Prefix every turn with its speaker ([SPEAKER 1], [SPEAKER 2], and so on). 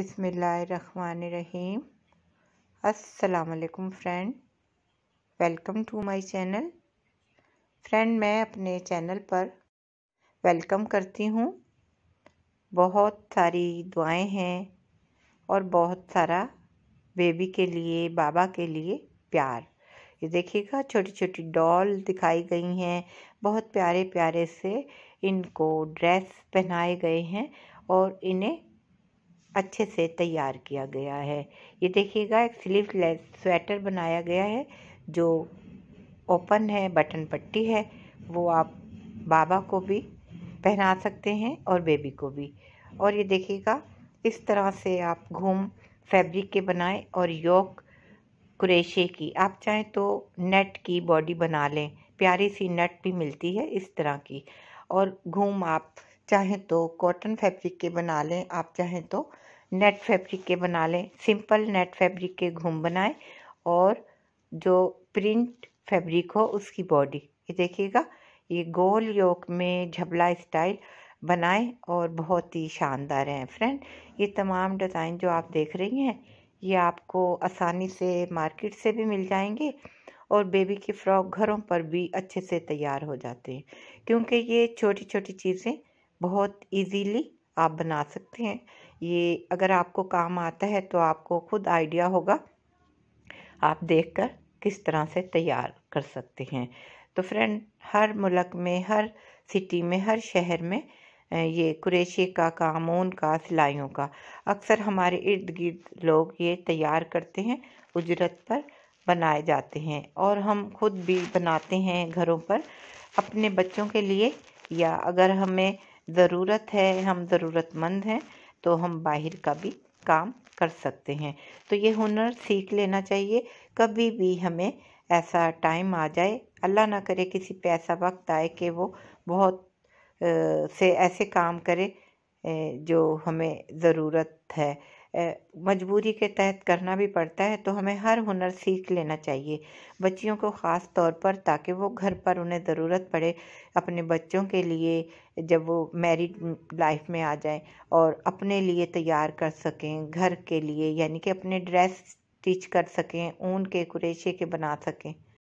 [SPEAKER 1] रहीम असलकुम friend welcome to my channel friend मैं अपने चैनल पर वेलकम करती हूँ बहुत सारी दुआएं हैं और बहुत सारा बेबी के लिए बाबा के लिए प्यार ये देखिएगा छोटी छोटी डॉल दिखाई गई हैं बहुत प्यारे प्यारे से इनको ड्रेस पहनाए गए हैं और इन्हें अच्छे से तैयार किया गया है ये देखिएगा एक स्लीवलेस स्वेटर बनाया गया है जो ओपन है बटन पट्टी है वो आप बाबा को भी पहना सकते हैं और बेबी को भी और ये देखिएगा इस तरह से आप घूम फैब्रिक के बनाएं और योक कुरेशे की आप चाहें तो नेट की बॉडी बना लें प्यारी सी नेट भी मिलती है इस तरह की और घूम आप चाहें तो कॉटन फैब्रिक के बना लें आप चाहें तो नेट फैब्रिक के बना लें सिंपल नेट फैब्रिक के घूम बनाएं और जो प्रिंट फैब्रिक हो उसकी बॉडी ये देखिएगा ये गोल योक में झबला स्टाइल बनाएं और बहुत ही शानदार हैं फ्रेंड ये तमाम डिज़ाइन जो आप देख रही हैं ये आपको आसानी से मार्केट से भी मिल जाएंगे और बेबी के फ्रॉक घरों पर भी अच्छे से तैयार हो जाते हैं क्योंकि ये छोटी छोटी चीज़ें बहुत इजीली आप बना सकते हैं ये अगर आपको काम आता है तो आपको खुद आइडिया होगा आप देखकर किस तरह से तैयार कर सकते हैं तो फ्रेंड हर मुल्क में हर सिटी में हर शहर में ये कुरेशी का काम ऊन का सिलाइयों का अक्सर हमारे इर्द गिर्द लोग ये तैयार करते हैं उजरत पर बनाए जाते हैं और हम खुद भी बनाते हैं घरों पर अपने बच्चों के लिए या अगर हमें ज़रूरत है हम ज़रूरतमंद हैं तो हम बाहर का भी काम कर सकते हैं तो ये हुनर सीख लेना चाहिए कभी भी हमें ऐसा टाइम आ जाए अल्लाह ना करे किसी पे ऐसा वक्त आए कि वो बहुत से ऐसे काम करे जो हमें ज़रूरत है मजबूरी के तहत करना भी पड़ता है तो हमें हर हुनर सीख लेना चाहिए बच्चियों को ख़ास तौर पर ताकि वो घर पर उन्हें ज़रूरत पड़े अपने बच्चों के लिए जब वो मैरिड लाइफ में आ जाएं और अपने लिए तैयार कर सकें घर के लिए यानी कि अपने ड्रेस स्टिच कर सकें ऊन के कुरेशे के बना सकें